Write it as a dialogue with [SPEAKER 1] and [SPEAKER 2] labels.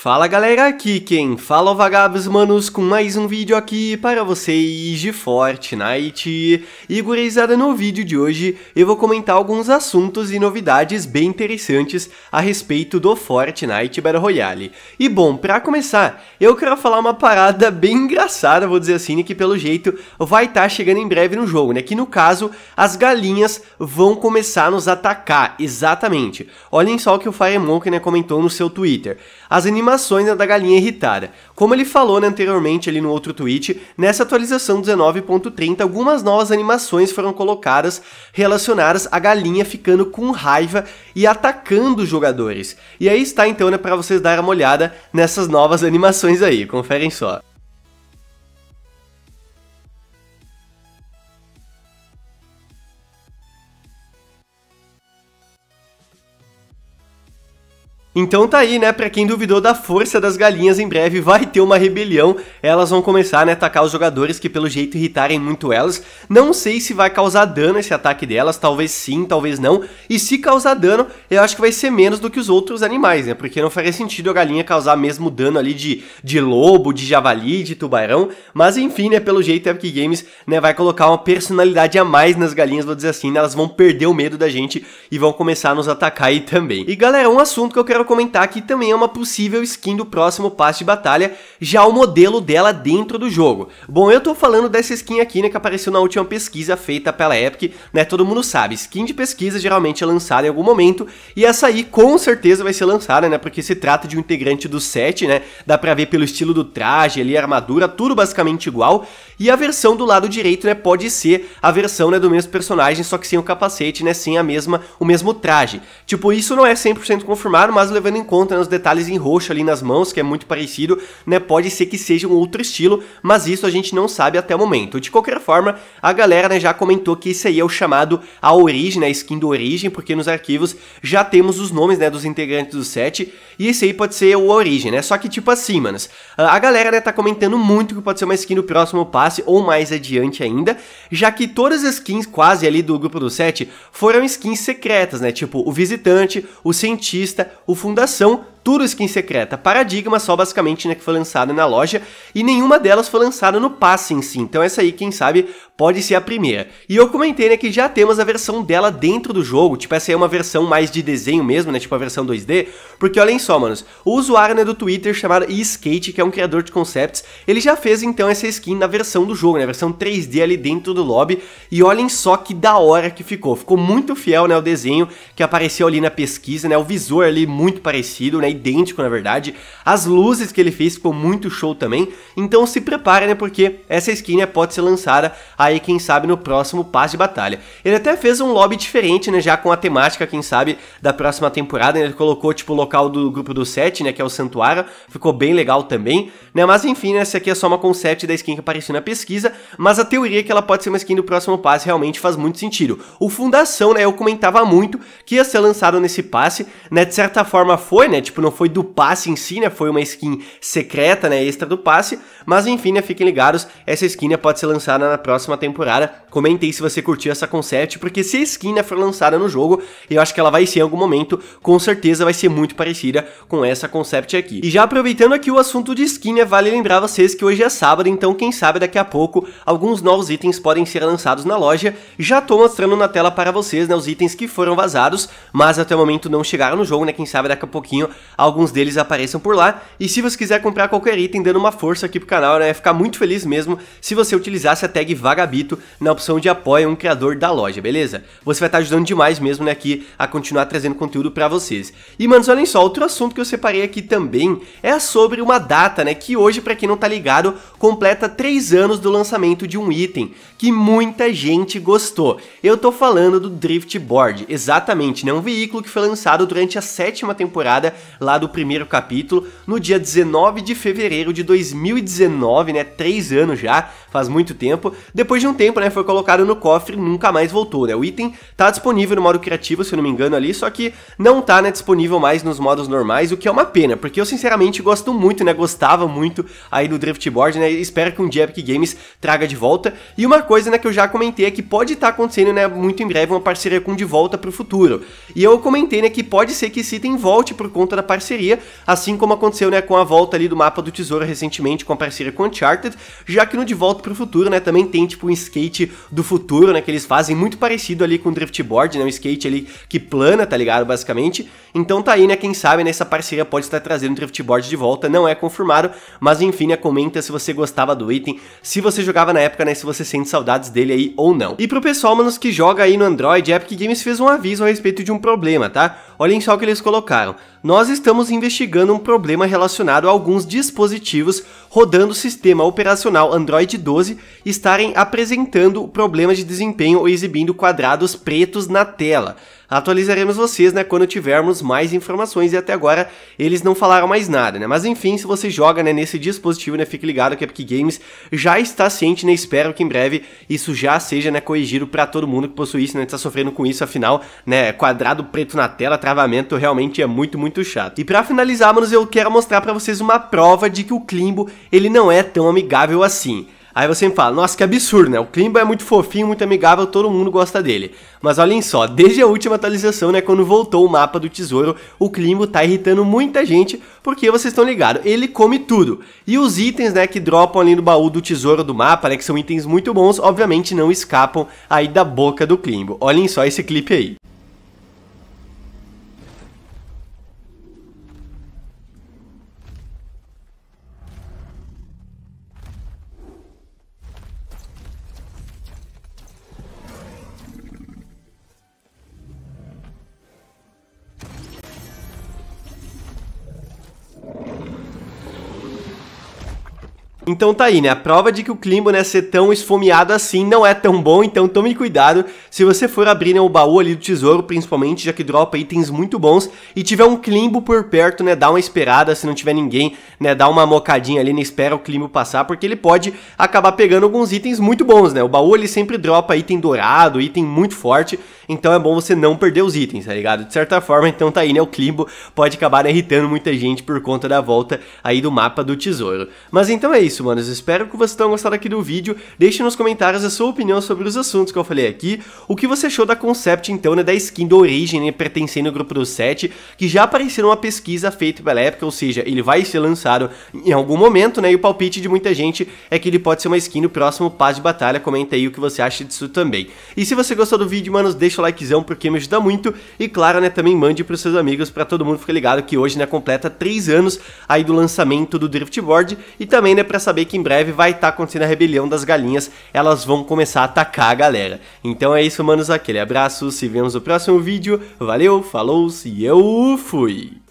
[SPEAKER 1] Fala galera, aqui quem fala é Vagabos Manos com mais um vídeo aqui para vocês de Fortnite. E gurizada, no vídeo de hoje eu vou comentar alguns assuntos e novidades bem interessantes a respeito do Fortnite Battle Royale. E bom, para começar, eu quero falar uma parada bem engraçada, vou dizer assim, né, que pelo jeito vai estar tá chegando em breve no jogo, né? Que no caso, as galinhas vão começar a nos atacar, exatamente. Olhem só o que o Firemon né, comentou no seu Twitter. As afirmações da galinha irritada. Como ele falou né, anteriormente ali no outro tweet, nessa atualização 19.30 algumas novas animações foram colocadas relacionadas à galinha ficando com raiva e atacando os jogadores. E aí está então né, para vocês darem uma olhada nessas novas animações aí, conferem só. Então tá aí, né? Pra quem duvidou da força das galinhas, em breve vai ter uma rebelião. Elas vão começar, né, a atacar os jogadores que pelo jeito irritarem muito elas. Não sei se vai causar dano esse ataque delas, talvez sim, talvez não. E se causar dano, eu acho que vai ser menos do que os outros animais, né? Porque não faria sentido a galinha causar mesmo dano ali de, de lobo, de javali, de tubarão. Mas enfim, né, pelo jeito Epic Games, né, vai colocar uma personalidade a mais nas galinhas, vou dizer assim, né? Elas vão perder o medo da gente e vão começar a nos atacar aí também. E galera, um assunto que eu quero comentar que também é uma possível skin do próximo passe de batalha, já o modelo dela dentro do jogo. Bom, eu tô falando dessa skin aqui, né, que apareceu na última pesquisa feita pela Epic, né, todo mundo sabe, skin de pesquisa geralmente é lançada em algum momento, e essa aí com certeza vai ser lançada, né, porque se trata de um integrante do set, né, dá pra ver pelo estilo do traje ali, armadura, tudo basicamente igual, e a versão do lado direito, né, pode ser a versão, né, do mesmo personagem, só que sem o capacete, né, sem a mesma, o mesmo traje. Tipo, isso não é 100% confirmado, mas levando em conta né, os detalhes em roxo ali nas mãos, que é muito parecido, né? Pode ser que seja um outro estilo, mas isso a gente não sabe até o momento. De qualquer forma, a galera né, já comentou que isso aí é o chamado a origem, né, a skin do origem, porque nos arquivos já temos os nomes né, dos integrantes do set, e isso aí pode ser o origem, né? Só que tipo assim, manos, a galera né, tá comentando muito que pode ser uma skin do próximo passe ou mais adiante ainda, já que todas as skins quase ali do grupo do set foram skins secretas, né? Tipo o visitante, o cientista, o fundação Turo Skin Secreta. Paradigma só basicamente né, que foi lançada na loja e nenhuma delas foi lançada no passe em si. Então essa aí, quem sabe, pode ser a primeira. E eu comentei né, que já temos a versão dela dentro do jogo, tipo essa aí é uma versão mais de desenho mesmo, né, tipo a versão 2D, porque olhem só, manos, o usuário né, do Twitter chamado Skate que é um criador de concepts, ele já fez então essa skin na versão do jogo, na né, versão 3D ali dentro do lobby, e olhem só que da hora que ficou. Ficou muito fiel né, o desenho que apareceu ali na pesquisa, né, o visor ali muito muito parecido, né? Idêntico, na verdade. As luzes que ele fez ficou muito show também. Então se prepare, né? Porque essa skin né, pode ser lançada aí, quem sabe, no próximo passe de batalha. Ele até fez um lobby diferente, né? Já com a temática, quem sabe, da próxima temporada. Né, ele colocou, tipo, o local do grupo do 7, né? Que é o Santuário. Ficou bem legal também, né? Mas enfim, né? Essa aqui é só uma concept da skin que apareceu na pesquisa. Mas a teoria é que ela pode ser uma skin do próximo passe realmente faz muito sentido. O Fundação, né? Eu comentava muito que ia ser lançado nesse passe, né? De certa forma forma foi, né? Tipo, não foi do passe em si, né? Foi uma skin secreta, né? Extra do passe. Mas enfim, né? Fiquem ligados, essa skin né, pode ser lançada na próxima temporada. Comentei se você curtiu essa concept, porque se a skin né, for lançada no jogo, eu acho que ela vai ser em algum momento, com certeza vai ser muito parecida com essa concept aqui. E já aproveitando aqui o assunto de skin, né? Vale lembrar vocês que hoje é sábado, então quem sabe daqui a pouco alguns novos itens podem ser lançados na loja. Já tô mostrando na tela para vocês, né? Os itens que foram vazados, mas até o momento não chegaram no jogo, né? Quem sabe daqui a pouquinho alguns deles apareçam por lá. E se você quiser comprar qualquer item dando uma força aqui pro canal, né, ficar muito feliz mesmo se você utilizasse a tag Vagabito na opção de apoio um criador da loja, beleza? Você vai estar tá ajudando demais mesmo, né, aqui a continuar trazendo conteúdo para vocês. E, manos, olhem só, outro assunto que eu separei aqui também é sobre uma data, né, que hoje, para quem não tá ligado, completa 3 anos do lançamento de um item que muita gente gostou. Eu tô falando do Drift Board, exatamente, né, um veículo que foi lançado durante a sétima temporada lá do primeiro capítulo, no dia 19 de fevereiro de 2019, né? Três anos já, faz muito tempo. Depois de um tempo, né? Foi colocado no cofre e nunca mais voltou, né? O item tá disponível no modo criativo, se eu não me engano, ali, só que não tá, né? Disponível mais nos modos normais, o que é uma pena, porque eu sinceramente gosto muito, né? Gostava muito aí do drift board né? Espero que um dia Epic Games traga de volta. E uma coisa, né? Que eu já comentei é que pode estar tá acontecendo, né? Muito em breve uma parceria com De Volta pro Futuro. E eu comentei, né? Que pode ser que esse item volte volte por conta da parceria, assim como aconteceu né, com a volta ali do mapa do tesouro recentemente com a parceria com Uncharted, já que no De Volta para o Futuro né, também tem tipo um skate do futuro, né, que eles fazem muito parecido ali com o Driftboard, né, um skate ali que plana, tá ligado, basicamente. Então tá aí, né, quem sabe né, essa parceria pode estar trazendo o Driftboard de volta, não é confirmado, mas enfim, né, comenta se você gostava do item, se você jogava na época, né, se você sente saudades dele aí ou não. E pro pessoal, manos, que joga aí no Android, a Epic Games fez um aviso a respeito de um problema, tá? Olhem só o que eles colocaram nós estamos investigando um problema relacionado a alguns dispositivos rodando o sistema operacional Android 12 estarem apresentando problemas de desempenho ou exibindo quadrados pretos na tela. Atualizaremos vocês, né, quando tivermos mais informações e até agora eles não falaram mais nada, né? Mas enfim, se você joga, né, nesse dispositivo, né, fique ligado que a Epic Games já está ciente, né, espero que em breve isso já seja, né, corrigido para todo mundo que possui isso, né, está sofrendo com isso, afinal, né, quadrado preto na tela, travamento realmente é muito muito muito chato. E para finalizar, manos, eu quero mostrar para vocês uma prova de que o Klimbo, ele não é tão amigável assim. Aí você me fala, nossa, que absurdo, né? O Klimbo é muito fofinho, muito amigável, todo mundo gosta dele. Mas olhem só, desde a última atualização, né, quando voltou o mapa do tesouro, o Klimbo tá irritando muita gente, porque vocês estão ligados, ele come tudo. E os itens, né, que dropam ali no baú do tesouro do mapa, né, que são itens muito bons, obviamente não escapam aí da boca do Klimbo. Olhem só esse clipe aí. Então tá aí, né? A prova de que o Klimbo, né, ser tão esfomeado assim não é tão bom, então tome cuidado se você for abrir né, o baú ali do tesouro, principalmente, já que dropa itens muito bons, e tiver um Klimbo por perto, né, dá uma esperada, se não tiver ninguém, né, dá uma mocadinha ali, né, espera o Klimbo passar, porque ele pode acabar pegando alguns itens muito bons, né? O baú ele sempre dropa item dourado, item muito forte, então é bom você não perder os itens, tá ligado? De certa forma, então tá aí, né, o Klimbo pode acabar né, irritando muita gente por conta da volta aí do mapa do tesouro. Mas então é isso isso, manos. Espero que vocês tenham gostado aqui do vídeo. Deixe nos comentários a sua opinião sobre os assuntos que eu falei aqui. O que você achou da concept, então, né, da skin do Origin, né, pertencendo ao grupo do 7, que já apareceu numa pesquisa feita pela época, ou seja, ele vai ser lançado em algum momento, né, e o palpite de muita gente é que ele pode ser uma skin no próximo Paz de Batalha. Comenta aí o que você acha disso também. E se você gostou do vídeo, manos, deixa o likezão, porque me ajuda muito. E claro, né, também mande pros seus amigos, pra todo mundo ficar ligado que hoje, né, completa 3 anos aí do lançamento do Driftboard e também, né, pra essa saber que em breve vai estar tá acontecendo a rebelião das galinhas, elas vão começar a atacar a galera. Então é isso, manos, aquele abraço, se vemos no próximo vídeo, valeu, falou e eu fui!